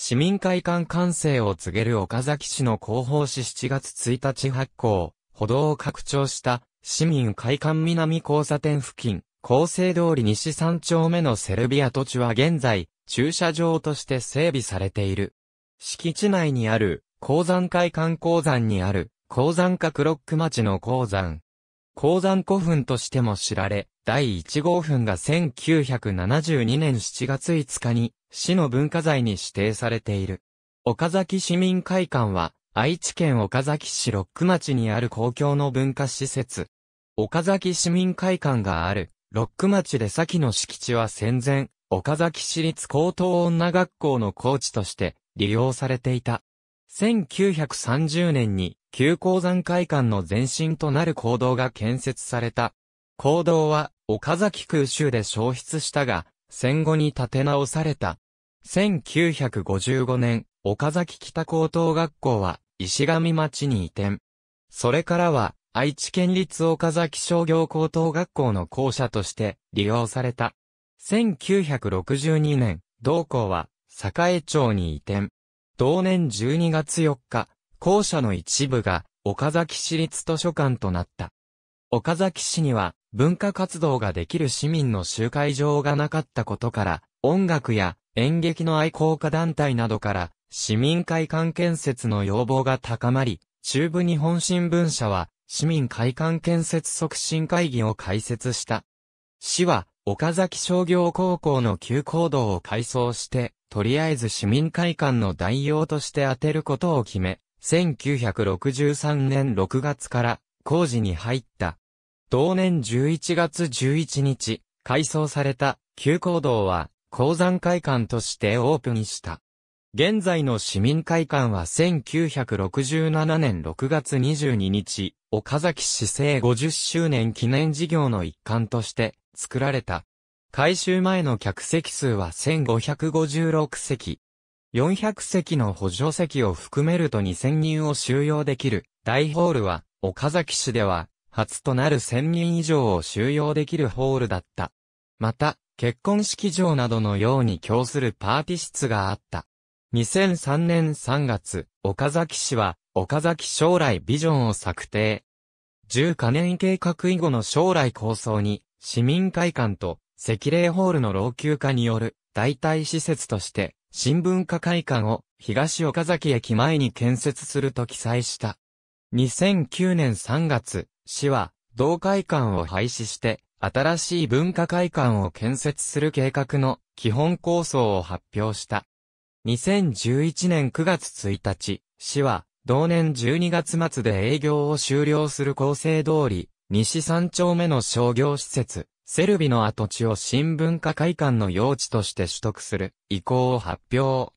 市民会館完成を告げる岡崎市の広報誌7月1日発行、歩道を拡張した市民会館南交差点付近、厚生通り西3丁目のセルビア土地は現在、駐車場として整備されている。敷地内にある、鉱山会館鉱山にある、鉱山角ロック町の鉱山、鉱山古墳としても知られ、第1号墳が1972年7月5日に、市の文化財に指定されている。岡崎市民会館は、愛知県岡崎市ロック町にある公共の文化施設。岡崎市民会館がある、ロック町で先の敷地は戦前、岡崎市立高等女学校の校地として利用されていた。1930年に旧鉱山会館の前身となる坑道が建設された。坑道は岡崎空襲で消失したが、戦後に建て直された。1955年、岡崎北高等学校は石上町に移転。それからは愛知県立岡崎商業高等学校の校舎として利用された。1962年、同校は栄町に移転。同年12月4日、校舎の一部が岡崎市立図書館となった。岡崎市には文化活動ができる市民の集会場がなかったことから、音楽や演劇の愛好家団体などから市民会館建設の要望が高まり、中部日本新聞社は市民会館建設促進会議を開設した。市は岡崎商業高校の旧校道を改装してとりあえず市民会館の代用として当てることを決め、1963年6月から工事に入った。同年11月11日、改装された旧行動は鉱山会館としてオープンした。現在の市民会館は1967年6月22日、岡崎市政50周年記念事業の一環として作られた。改修前の客席数は1556席。400席の補助席を含めると2000人を収容できる大ホールは、岡崎市では、初となる1000人以上を収容できるホールだった。また、結婚式場などのように供するパーティ室があった。2003年3月、岡崎市は、岡崎将来ビジョンを策定。10カ年計画以後の将来構想に、市民会館と赤霊ホールの老朽化による代替施設として、新聞化会館を東岡崎駅前に建設すると記載した。2009年3月、市は同会館を廃止して、新しい文化会館を建設する計画の基本構想を発表した。2011年9月1日、市は同年12月末で営業を終了する構成通り、西三丁目の商業施設、セルビの跡地を新文化会館の用地として取得する意向を発表。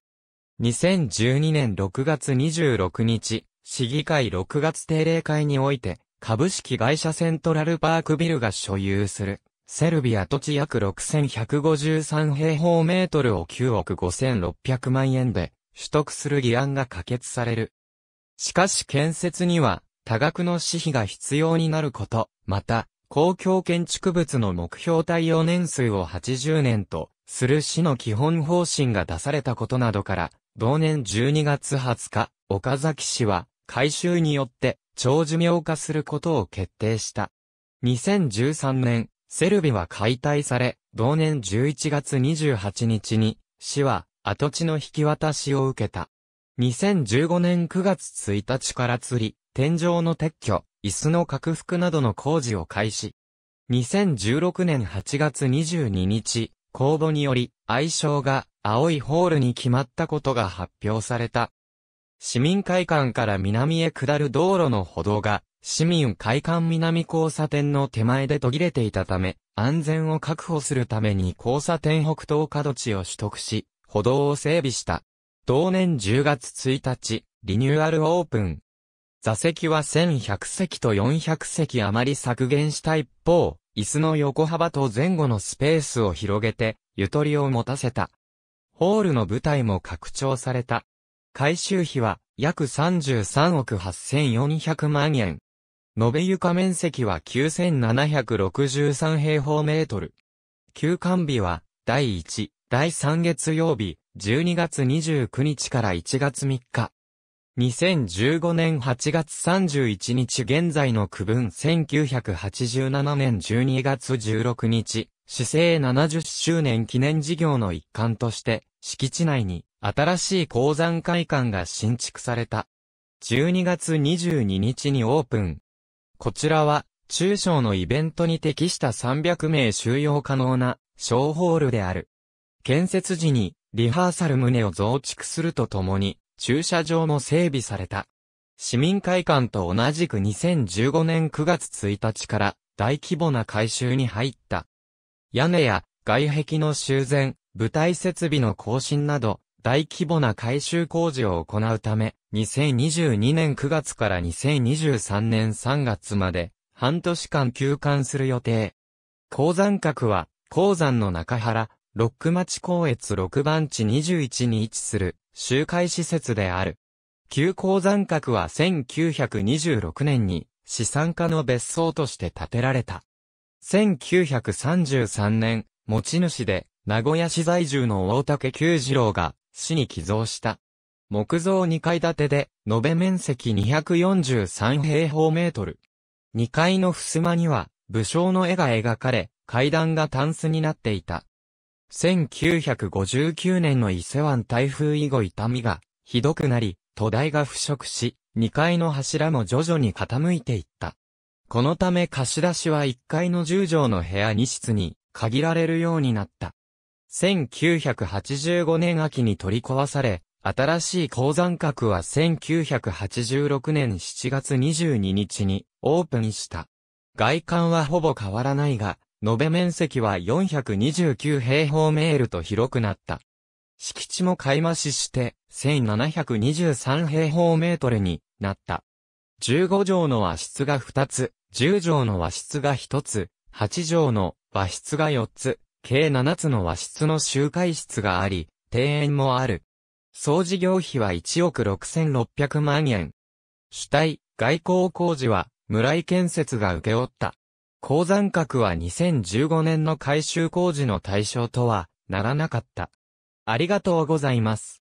2012年6月26日、市議会6月定例会において、株式会社セントラルパークビルが所有する、セルビア土地約6153平方メートルを9億5600万円で取得する議案が可決される。しかし建設には多額の私費が必要になること、また、公共建築物の目標対応年数を80年とする市の基本方針が出されたことなどから、同年12月20日、岡崎市は改修によって長寿命化することを決定した。2013年、セルビは解体され、同年11月28日に、市は跡地の引き渡しを受けた。2015年9月1日から釣り、天井の撤去、椅子の拡幅などの工事を開始。2016年8月22日、公募により、愛称が青いホールに決まったことが発表された。市民会館から南へ下る道路の歩道が、市民会館南交差点の手前で途切れていたため、安全を確保するために交差点北東角地を取得し、歩道を整備した。同年10月1日、リニューアルオープン。座席は1100席と400席余り削減した一方、椅子の横幅と前後のスペースを広げて、ゆとりを持たせた。ホールの舞台も拡張された。改修費は約33億8400万円。延べ床面積は9763平方メートル。休館日は、第1、第3月曜日、12月29日から1月3日。2015年8月31日現在の区分1987年12月16日、市政70周年記念事業の一環として、敷地内に新しい鉱山会館が新築された。12月22日にオープン。こちらは、中小のイベントに適した300名収容可能な小ホールである。建設時にリハーサル棟を増築するとともに、駐車場も整備された。市民会館と同じく2015年9月1日から大規模な改修に入った。屋根や外壁の修繕、舞台設備の更新など、大規模な改修工事を行うため、2022年9月から2023年3月まで、半年間休館する予定。鉱山閣は、鉱山の中原、ロック町公越6番地21に位置する、集会施設である。旧鉱山閣は1926年に資産家の別荘として建てられた。1933年、持ち主で名古屋市在住の大竹九次郎が市に寄贈した。木造2階建てで、延べ面積243平方メートル。2階の襖には、武将の絵が描かれ、階段がタンスになっていた。1959年の伊勢湾台風以後痛みがひどくなり、土台が腐食し、2階の柱も徐々に傾いていった。このため貸し出しは1階の10畳の部屋2室に限られるようになった。1985年秋に取り壊され、新しい鉱山閣は1986年7月22日にオープンした。外観はほぼ変わらないが、延べ面積は429平方メールと広くなった。敷地も買い増しして、1723平方メートルになった。15畳の和室が2つ、10畳の和室が1つ、8畳の和室が4つ、計7つの和室の集会室があり、庭園もある。総事業費は1億6600万円。主体、外交工事は、村井建設が請け負った。鉱山閣は2015年の改修工事の対象とはならなかった。ありがとうございます。